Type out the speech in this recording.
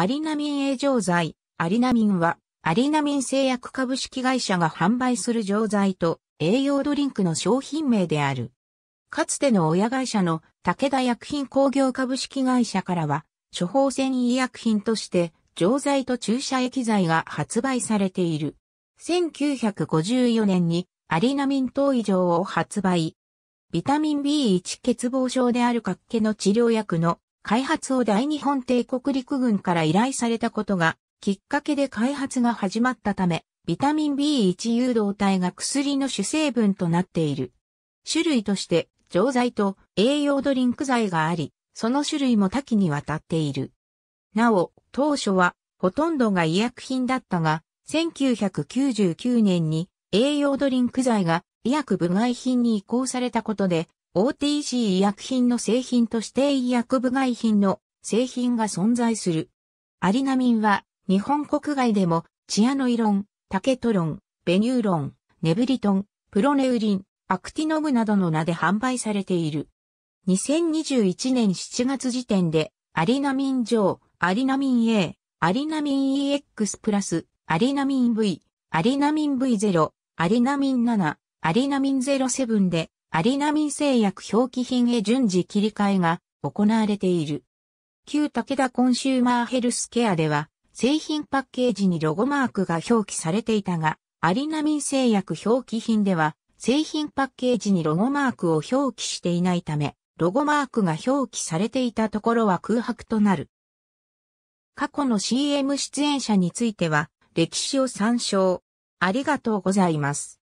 アリナミン営錠剤、アリナミンは、アリナミン製薬株式会社が販売する錠剤と栄養ドリンクの商品名である。かつての親会社の武田薬品工業株式会社からは、処方箋医薬品として、錠剤と注射液剤が発売されている。1954年にアリナミン等以上を発売。ビタミン B1 欠乏症であるかっけの治療薬の開発を大日本帝国陸軍から依頼されたことが、きっかけで開発が始まったため、ビタミン B1 誘導体が薬の主成分となっている。種類として、錠剤と栄養ドリンク剤があり、その種類も多岐にわたっている。なお、当初は、ほとんどが医薬品だったが、1999年に栄養ドリンク剤が医薬部外品に移行されたことで、OTC 医薬品の製品として医薬部外品の製品が存在する。アリナミンは日本国外でもチアノイロン、タケトロン、ベニューロン、ネブリトン、プロネウリン、アクティノムなどの名で販売されている。2021年7月時点でアリナミン上、アリナミン A、アリナミン EX プラス、アリナミン V、アリナミン V0、アリナミン7、アリナミン07でアリナミン製薬表記品へ順次切り替えが行われている。旧武田コンシューマーヘルスケアでは、製品パッケージにロゴマークが表記されていたが、アリナミン製薬表記品では、製品パッケージにロゴマークを表記していないため、ロゴマークが表記されていたところは空白となる。過去の CM 出演者については、歴史を参照。ありがとうございます。